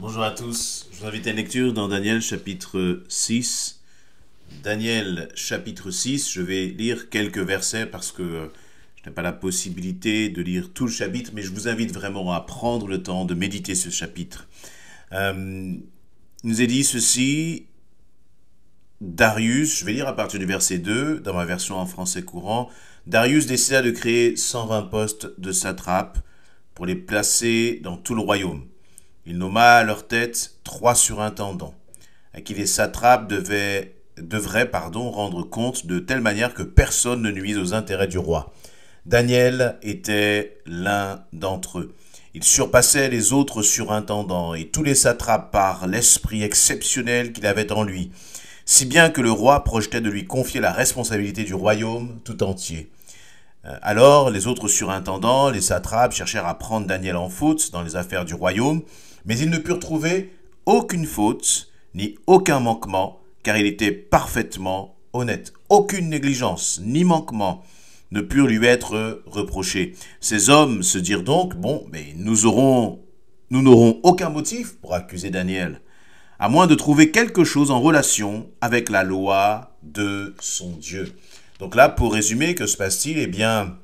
Bonjour à tous, je vous invite à une lecture dans Daniel chapitre 6. Daniel chapitre 6, je vais lire quelques versets parce que euh, je n'ai pas la possibilité de lire tout le chapitre, mais je vous invite vraiment à prendre le temps de méditer ce chapitre. Euh, il nous est dit ceci, Darius, je vais lire à partir du verset 2, dans ma version en français courant, Darius décida de créer 120 postes de satrape pour les placer dans tout le royaume. Il nomma à leur tête trois surintendants, à qui les satrapes devraient pardon, rendre compte de telle manière que personne ne nuise aux intérêts du roi. Daniel était l'un d'entre eux. Il surpassait les autres surintendants et tous les satrapes par l'esprit exceptionnel qu'il avait en lui, si bien que le roi projetait de lui confier la responsabilité du royaume tout entier. Euh, alors les autres surintendants, les satrapes, cherchèrent à prendre Daniel en faute dans les affaires du royaume, mais ils ne purent trouver aucune faute ni aucun manquement, car il était parfaitement honnête. Aucune négligence ni manquement ne purent lui être reprochés. Ces hommes se dirent donc, bon, mais nous nous n'aurons aucun motif pour accuser Daniel, à moins de trouver quelque chose en relation avec la loi de son Dieu. Donc là, pour résumer, que se passe-t-il Eh bien,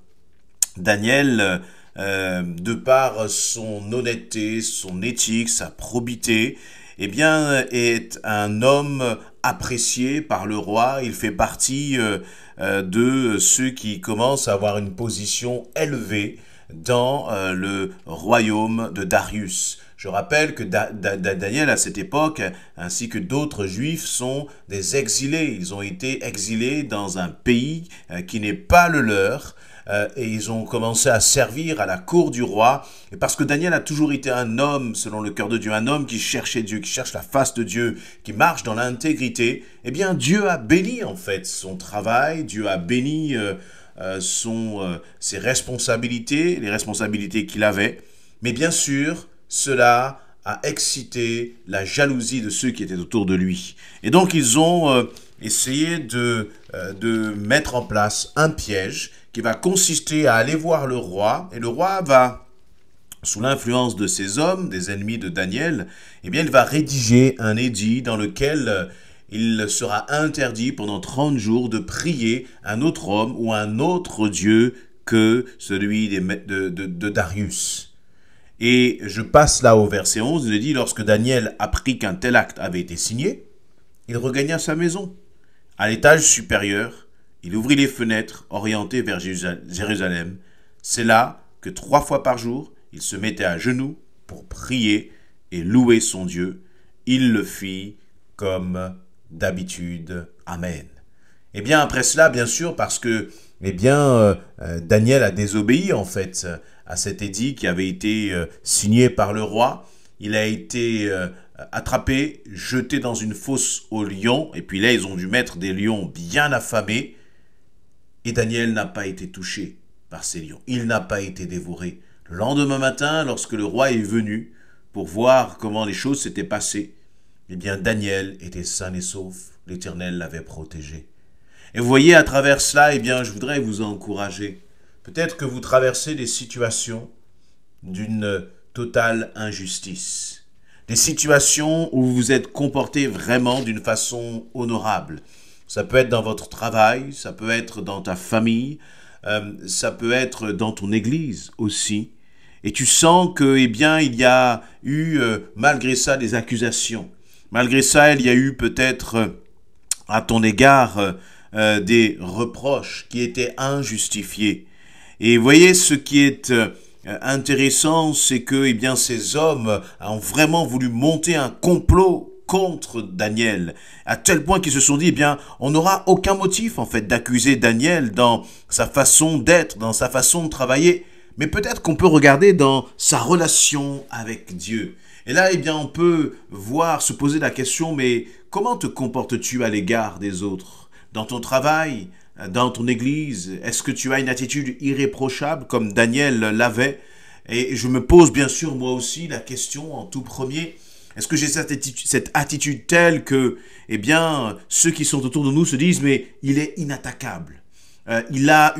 Daniel euh, de par son honnêteté, son éthique, sa probité, eh bien, est un homme apprécié par le roi. Il fait partie euh, euh, de ceux qui commencent à avoir une position élevée dans le royaume de Darius. Je rappelle que Daniel, à cette époque, ainsi que d'autres juifs, sont des exilés. Ils ont été exilés dans un pays qui n'est pas le leur. Euh, et ils ont commencé à servir à la cour du roi. Et parce que Daniel a toujours été un homme, selon le cœur de Dieu, un homme qui cherchait Dieu, qui cherche la face de Dieu, qui marche dans l'intégrité, eh bien Dieu a béni en fait son travail, Dieu a béni euh, euh, ses responsabilités, les responsabilités qu'il avait. Mais bien sûr, cela a excité la jalousie de ceux qui étaient autour de lui. Et donc ils ont essayé de, de mettre en place un piège qui va consister à aller voir le roi, et le roi va, sous l'influence de ses hommes, des ennemis de Daniel, eh bien, il va rédiger un édit dans lequel euh, il sera interdit pendant 30 jours de prier un autre homme ou un autre Dieu que celui de, de, de, Darius. Et je passe là au verset 11, il dit, lorsque Daniel apprit qu'un tel acte avait été signé, il regagna sa maison, à l'étage supérieur, il ouvrit les fenêtres orientées vers Jérusalem. C'est là que trois fois par jour, il se mettait à genoux pour prier et louer son Dieu. Il le fit comme d'habitude. Amen. Eh bien, après cela, bien sûr, parce que, eh bien, euh, euh, Daniel a désobéi, en fait, à cet édit qui avait été euh, signé par le roi. Il a été attrapé, jeté dans une fosse aux lions, et puis là, ils ont dû mettre des lions bien affamés et Daniel n'a pas été touché par ces lions, il n'a pas été dévoré. Le lendemain matin, lorsque le roi est venu pour voir comment les choses s'étaient passées, eh bien Daniel était sain et sauf, l'Éternel l'avait protégé. Et vous voyez, à travers cela, eh bien, je voudrais vous encourager. Peut-être que vous traversez des situations d'une totale injustice, des situations où vous vous êtes comporté vraiment d'une façon honorable, ça peut être dans votre travail, ça peut être dans ta famille, euh, ça peut être dans ton église aussi. Et tu sens que, eh bien, il y a eu, euh, malgré ça, des accusations. Malgré ça, il y a eu peut-être euh, à ton égard des reproches qui étaient injustifiés. Et voyez ce qui est intéressant, c'est que, eh bien, ces hommes ont vraiment voulu monter un complot contre Daniel, à tel point qu'ils se sont dit, eh bien, on n'aura aucun motif en fait d'accuser Daniel dans sa façon d'être, dans sa façon de travailler, mais peut-être qu'on peut regarder dans sa relation avec Dieu. Et là, eh bien, on peut voir, se poser la question, mais comment te comportes-tu à l'égard des autres Dans ton travail, dans ton église Est-ce que tu as une attitude irréprochable comme Daniel l'avait Et je me pose bien sûr moi aussi la question en tout premier, est-ce que j'ai cette attitude, telle que, eh bien, ceux qui sont autour de nous se disent, mais il est inattaquable. Euh, il a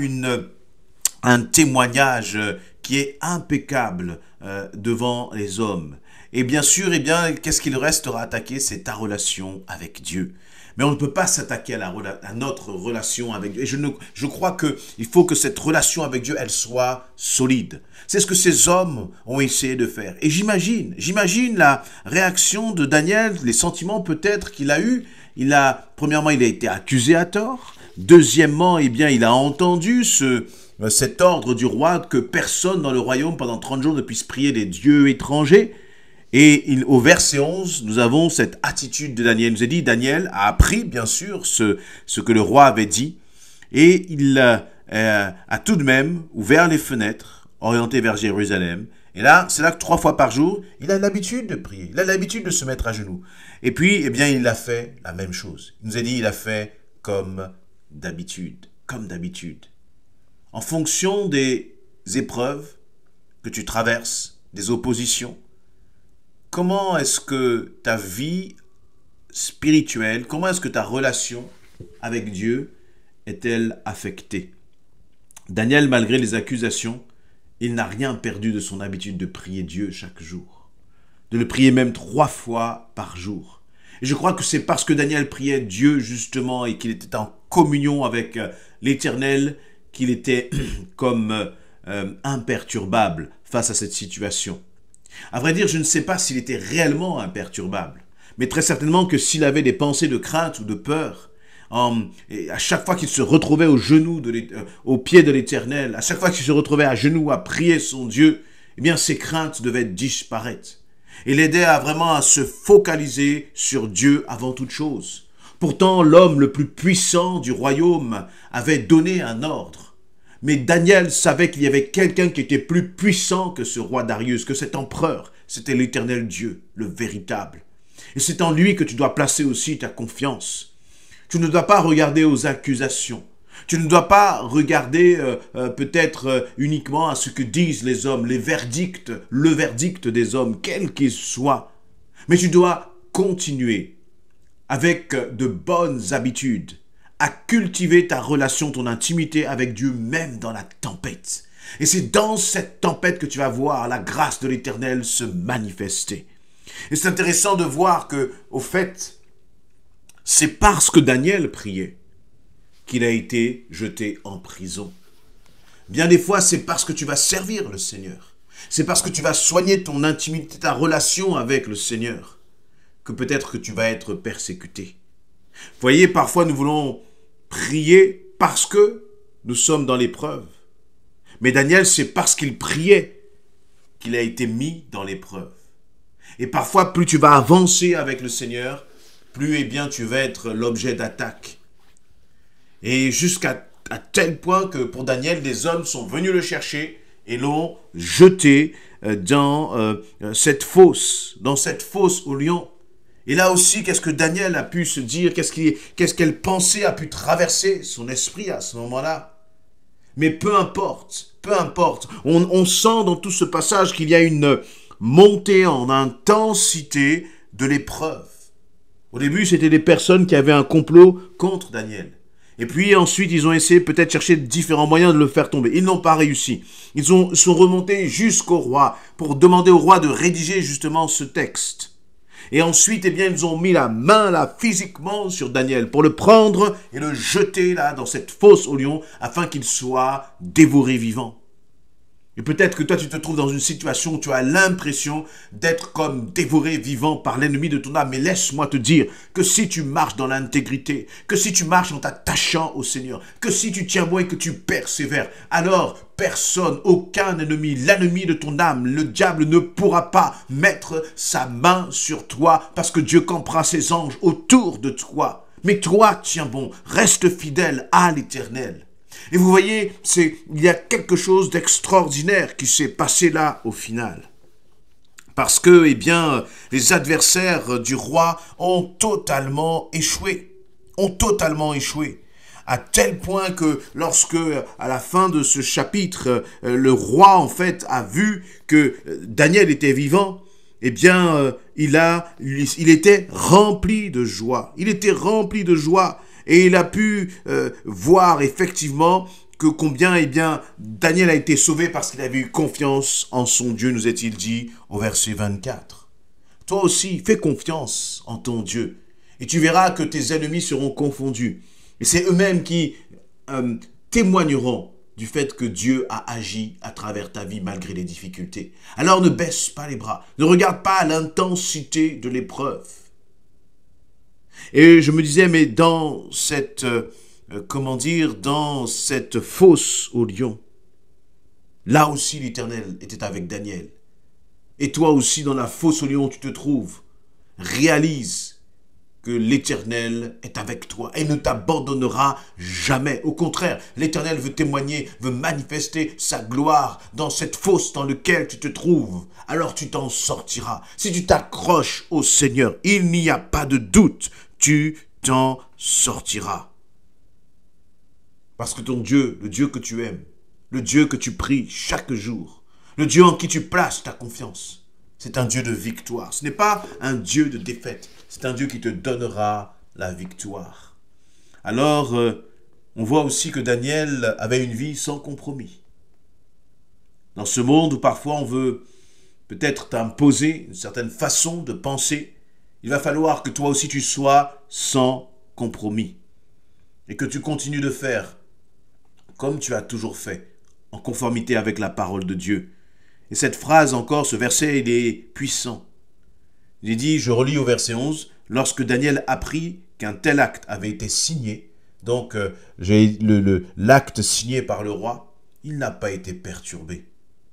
un témoignage euh, qui est impeccable euh, devant les hommes. Et bien sûr, eh bien, qu'est-ce qu'il restera à attaquer C'est ta relation avec Dieu. Mais on ne peut pas s'attaquer à, notre relation avec Dieu. Et je, ne, je crois qu'il faut que cette relation avec Dieu, elle soit solide. C'est ce que ces hommes ont essayé de faire. Et j'imagine, j'imagine la réaction de Daniel, les sentiments peut-être qu'il a eu. Il a, premièrement, il a été accusé à tort. Deuxièmement, eh bien, il a entendu ce, cet ordre du roi que personne dans le royaume pendant 30 jours ne puisse prier des dieux étrangers. Et il, au verset 11, nous avons cette attitude de Daniel. Il nous a dit, Daniel a appris, bien sûr, ce, ce que le roi avait dit, et il euh, euh, a tout de même ouvert les fenêtres, orienté vers Jérusalem. Et là, c'est là que trois fois par jour, il a l'habitude de prier, il a l'habitude de se mettre à genoux. Et puis, eh bien, il a fait la même chose. Il nous a dit, il a fait comme d'habitude, comme d'habitude. En fonction des épreuves que tu traverses, des oppositions, comment est-ce que ta vie spirituelle, comment est-ce que ta relation avec Dieu est-elle affectée Daniel, malgré les accusations, il n'a rien perdu de son habitude de prier Dieu chaque jour, de le prier même trois fois par jour. Et je crois que c'est parce que Daniel priait Dieu justement et qu'il était en communion avec euh, l'Éternel qu'il était comme euh, euh, imperturbable face à cette situation. À vrai dire, je ne sais pas s'il était réellement imperturbable, mais très certainement que s'il avait des pensées de crainte ou de peur, euh, à chaque fois qu'il se retrouvait au genou, de euh, au pied de l'Éternel, à chaque fois qu'il se retrouvait à genoux à prier son Dieu, eh bien ses craintes devaient disparaître et l'aidait à vraiment à se focaliser sur Dieu avant toute chose. Pourtant, l'homme le plus puissant du royaume avait donné un ordre mais Daniel savait qu'il y avait quelqu'un qui était plus puissant que ce roi Darius, que cet empereur. C'était l'éternel Dieu, le véritable. Et c'est en lui que tu dois placer aussi ta confiance. Tu ne dois pas regarder aux accusations. Tu ne dois pas regarder euh, euh, peut-être euh, uniquement à ce que disent les hommes, les verdicts, le verdict des hommes, quel qu'il soit. Mais tu dois continuer avec de bonnes habitudes, à cultiver ta relation, ton intimité avec Dieu, même dans la tempête. Et c'est dans cette tempête que tu vas voir la grâce de l'Éternel se manifester. Et c'est intéressant de voir que, au fait, c'est parce que Daniel priait qu'il a été jeté en prison. Bien des fois, c'est parce que tu vas servir le Seigneur. C'est parce que tu vas soigner ton intimité, ta relation avec le Seigneur, que peut-être que tu vas être persécuté voyez, parfois nous voulons prier parce que nous sommes dans l'épreuve. Mais Daniel, c'est parce qu'il priait qu'il a été mis dans l'épreuve. Et parfois, plus tu vas avancer avec le Seigneur, plus et eh bien, tu vas être l'objet d'attaque. Et jusqu'à tel point que pour Daniel, des hommes sont venus le chercher et l'ont jeté euh, dans euh, euh, cette fosse, dans cette fosse au lion. Et là aussi, qu'est-ce que Daniel a pu se dire, qu'est-ce qu'elle ce qu'elle pensait a pu traverser son esprit à ce moment-là. Mais peu importe, peu importe, on, on sent dans tout ce passage qu'il y a une montée en intensité de l'épreuve. Au début, c'était des personnes qui avaient un complot contre Daniel. Et puis ensuite, ils ont essayé peut-être chercher différents moyens de le faire tomber. Ils n'ont pas réussi. Ils ont, sont remontés jusqu'au roi pour demander au roi de rédiger justement ce texte. Et ensuite, eh bien, ils ont mis la main là physiquement sur Daniel pour le prendre et le jeter là dans cette fosse au lion afin qu'il soit dévoré vivant. Et peut-être que toi, tu te trouves dans une situation où tu as l'impression d'être comme dévoré vivant par l'ennemi de ton âme. Mais laisse-moi te dire que si tu marches dans l'intégrité, que si tu marches en t'attachant au Seigneur, que si tu tiens bon et que tu persévères, alors personne, aucun ennemi, l'ennemi de ton âme, le diable ne pourra pas mettre sa main sur toi parce que Dieu campera ses anges autour de toi. Mais toi, tiens bon, reste fidèle à l'éternel. Et vous voyez, c'est, il y a quelque chose d'extraordinaire qui s'est passé là au final. Parce que, eh bien, les adversaires du roi ont totalement échoué. Ont totalement échoué. À tel point que lorsque, à la fin de ce chapitre, euh, le roi, en fait, a vu que euh, Daniel était vivant, eh bien, euh, il, a, il était rempli de joie. Il était rempli de joie. Et il a pu euh, voir effectivement que combien eh bien, Daniel a été sauvé parce qu'il avait eu confiance en son Dieu, nous est-il dit au verset 24. Toi aussi, fais confiance en ton Dieu. Et tu verras que tes ennemis seront confondus. Et c'est eux-mêmes qui euh, témoigneront du fait que Dieu a agi à travers ta vie malgré les difficultés. Alors ne baisse pas les bras, ne regarde pas l'intensité de l'épreuve. Et je me disais, mais dans cette, euh, euh, comment dire, dans cette fosse au lion, là aussi l'Éternel était avec Daniel. Et toi aussi dans la fosse au lion, tu te trouves. Réalise que l'Éternel est avec toi et ne t'abandonnera jamais. Au contraire, l'Éternel veut témoigner, veut manifester sa gloire dans cette fosse dans laquelle tu te trouves. Alors tu t'en sortiras. Si tu t'accroches au Seigneur, il n'y a pas de doute, tu t'en sortiras. Parce que ton Dieu, le Dieu que tu aimes, le Dieu que tu pries chaque jour, le Dieu en qui tu places ta confiance, c'est un Dieu de victoire. Ce n'est pas un Dieu de défaite. C'est un Dieu qui te donnera la victoire. Alors, euh, on voit aussi que Daniel avait une vie sans compromis. Dans ce monde où parfois on veut peut-être t'imposer une certaine façon de penser, il va falloir que toi aussi tu sois sans compromis et que tu continues de faire comme tu as toujours fait, en conformité avec la parole de Dieu. Et cette phrase encore, ce verset, il est puissant. Il dit, je relis au verset 11, lorsque Daniel apprit qu'un tel acte avait été signé, donc euh, l'acte signé par le roi, il n'a pas été perturbé.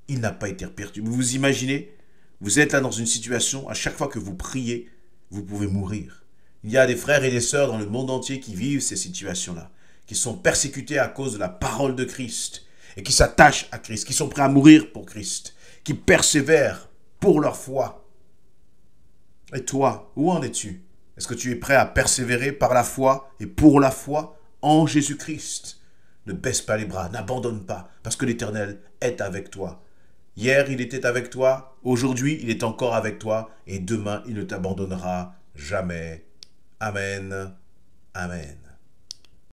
Il n'a pas été perturbé. Vous vous imaginez Vous êtes là dans une situation, à chaque fois que vous priez, vous pouvez mourir. Il y a des frères et des sœurs dans le monde entier qui vivent ces situations-là, qui sont persécutés à cause de la parole de Christ et qui s'attachent à Christ, qui sont prêts à mourir pour Christ, qui persévèrent pour leur foi et toi, où en es-tu Est-ce que tu es prêt à persévérer par la foi et pour la foi en Jésus-Christ Ne baisse pas les bras, n'abandonne pas, parce que l'Éternel est avec toi. Hier, il était avec toi, aujourd'hui, il est encore avec toi, et demain, il ne t'abandonnera jamais. Amen. Amen.